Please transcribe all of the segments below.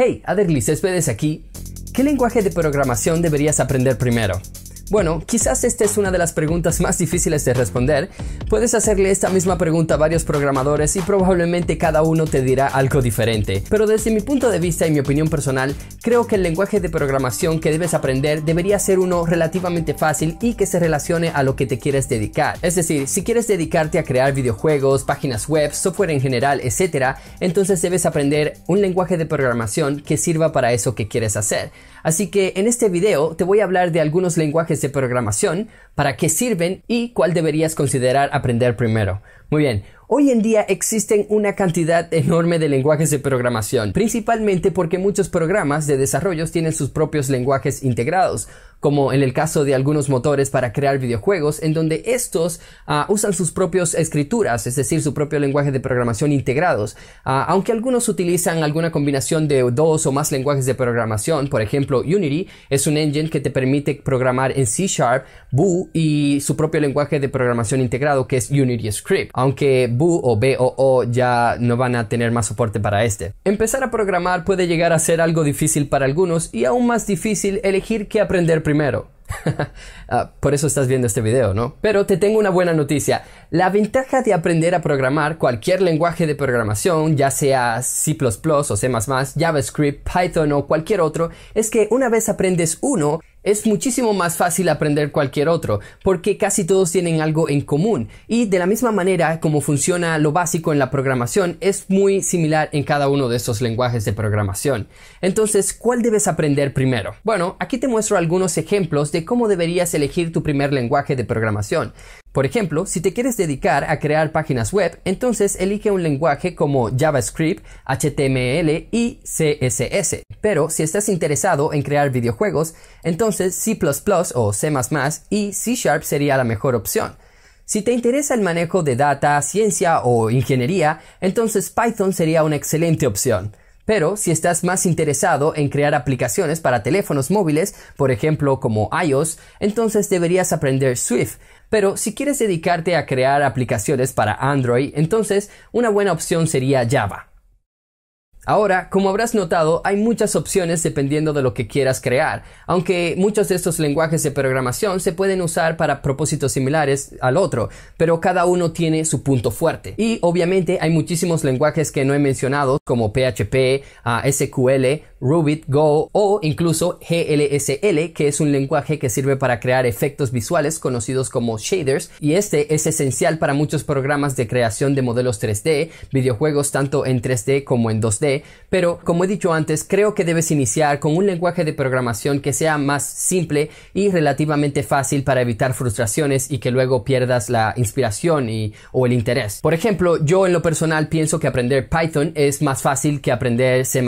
Hey, Aderly Céspedes aquí. ¿Qué lenguaje de programación deberías aprender primero? Bueno, quizás esta es una de las preguntas más difíciles de responder. Puedes hacerle esta misma pregunta a varios programadores y probablemente cada uno te dirá algo diferente. Pero desde mi punto de vista y mi opinión personal, creo que el lenguaje de programación que debes aprender debería ser uno relativamente fácil y que se relacione a lo que te quieres dedicar. Es decir, si quieres dedicarte a crear videojuegos, páginas web, software en general, etc., entonces debes aprender un lenguaje de programación que sirva para eso que quieres hacer. Así que en este video te voy a hablar de algunos lenguajes de programación, para qué sirven y cuál deberías considerar aprender primero. Muy bien, Hoy en día existen una cantidad enorme de lenguajes de programación, principalmente porque muchos programas de desarrollo tienen sus propios lenguajes integrados, como en el caso de algunos motores para crear videojuegos, en donde estos ah, usan sus propias escrituras, es decir, su propio lenguaje de programación integrados. Ah, aunque algunos utilizan alguna combinación de dos o más lenguajes de programación, por ejemplo, Unity es un engine que te permite programar en C Sharp, Boo y su propio lenguaje de programación integrado que es Unity Script aunque BOO o BOO ya no van a tener más soporte para este. Empezar a programar puede llegar a ser algo difícil para algunos y aún más difícil elegir qué aprender primero. Ah, por eso estás viendo este video, ¿no? Pero te tengo una buena noticia. La ventaja de aprender a programar cualquier lenguaje de programación, ya sea C ⁇ o C ⁇ JavaScript, Python o cualquier otro, es que una vez aprendes uno, es muchísimo más fácil aprender cualquier otro, porque casi todos tienen algo en común. Y de la misma manera como funciona lo básico en la programación, es muy similar en cada uno de estos lenguajes de programación. Entonces, ¿cuál debes aprender primero? Bueno, aquí te muestro algunos ejemplos de cómo deberías elegir tu primer lenguaje de programación. Por ejemplo, si te quieres dedicar a crear páginas web, entonces elige un lenguaje como JavaScript, HTML y CSS. Pero si estás interesado en crear videojuegos, entonces C++ o C++ y C Sharp sería la mejor opción. Si te interesa el manejo de data, ciencia o ingeniería, entonces Python sería una excelente opción. Pero si estás más interesado en crear aplicaciones para teléfonos móviles, por ejemplo como iOS, entonces deberías aprender Swift, pero si quieres dedicarte a crear aplicaciones para Android, entonces una buena opción sería Java. Ahora, como habrás notado, hay muchas opciones dependiendo de lo que quieras crear, aunque muchos de estos lenguajes de programación se pueden usar para propósitos similares al otro, pero cada uno tiene su punto fuerte. Y obviamente hay muchísimos lenguajes que no he mencionado, como PHP, ah, SQL, Ruby, Go o incluso GLSL, que es un lenguaje que sirve para crear efectos visuales conocidos como shaders, y este es esencial para muchos programas de creación de modelos 3D, videojuegos tanto en 3D como en 2D, pero como he dicho antes, creo que debes iniciar con un lenguaje de programación que sea más simple y relativamente fácil para evitar frustraciones y que luego pierdas la inspiración y, o el interés. Por ejemplo, yo en lo personal pienso que aprender Python es más fácil que aprender C++,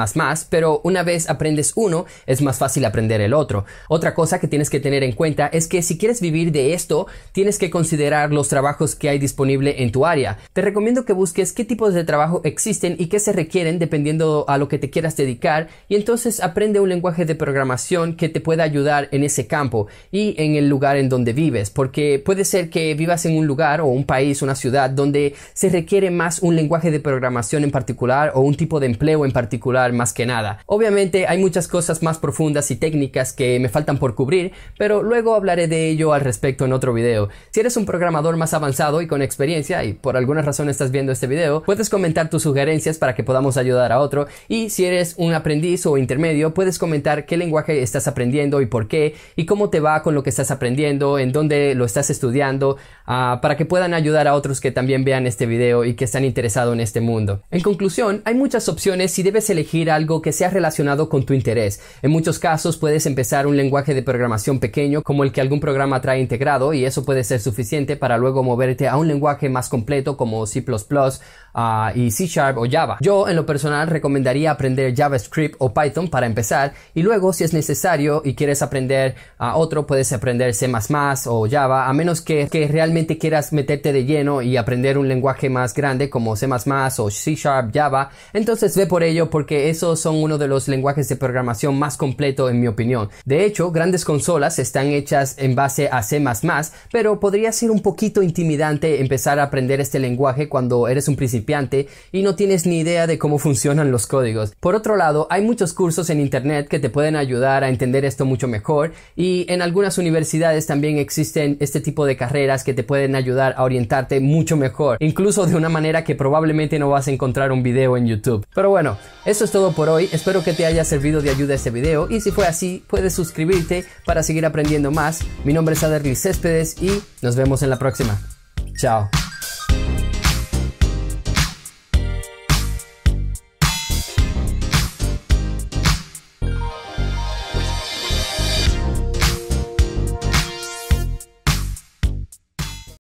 pero una vez aprendes uno, es más fácil aprender el otro. Otra cosa que tienes que tener en cuenta es que si quieres vivir de esto, tienes que considerar los trabajos que hay disponible en tu área. Te recomiendo que busques qué tipos de trabajo existen y qué se requieren dependiendo a lo que te quieras dedicar y entonces aprende un lenguaje de programación que te pueda ayudar en ese campo y en el lugar en donde vives, porque puede ser que vivas en un lugar o un país, una ciudad donde se requiere más un lenguaje de programación en particular o un tipo de empleo en particular más que nada. Obviamente hay muchas cosas más profundas y técnicas que me faltan por cubrir, pero luego hablaré de ello al respecto en otro video. Si eres un programador más avanzado y con experiencia y por alguna razón estás viendo este video, puedes comentar tus sugerencias para que podamos ayudar a otro. Y si eres un aprendiz o intermedio, puedes comentar qué lenguaje estás aprendiendo y por qué, y cómo te va con lo que estás aprendiendo, en dónde lo estás estudiando, ah, para que puedan ayudar a otros que también vean este video y que están interesados en este mundo. En conclusión, hay muchas opciones si debes elegir algo que sea relacionado con tu interés. En muchos casos puedes empezar un lenguaje de programación pequeño como el que algún programa trae integrado y eso puede ser suficiente para luego moverte a un lenguaje más completo como C++, ah, y C Sharp o Java. Yo en lo personal recomendaría aprender JavaScript o Python para empezar y luego si es necesario y quieres aprender a otro puedes aprender C++ o Java a menos que, realmente quieras meterte de lleno y aprender un lenguaje más grande como C++ o C Sharp, Java, entonces ve por ello porque esos son uno de los lenguajes de programación más completo en mi opinión. De hecho, grandes consolas están hechas en base a C++, pero podría ser un poquito intimidante empezar a aprender este lenguaje cuando eres un principiante y no tienes ni idea de cómo funciona los códigos. Por otro lado, hay muchos cursos en Internet que te pueden ayudar a entender esto mucho mejor y en algunas universidades también existen este tipo de carreras que te pueden ayudar a orientarte mucho mejor, incluso de una manera que probablemente no vas a encontrar un video en YouTube. Pero bueno, eso es todo por hoy, espero que te haya servido de ayuda este video y si fue así, puedes suscribirte para seguir aprendiendo más. Mi nombre es Aderly Céspedes y nos vemos en la próxima. Chao.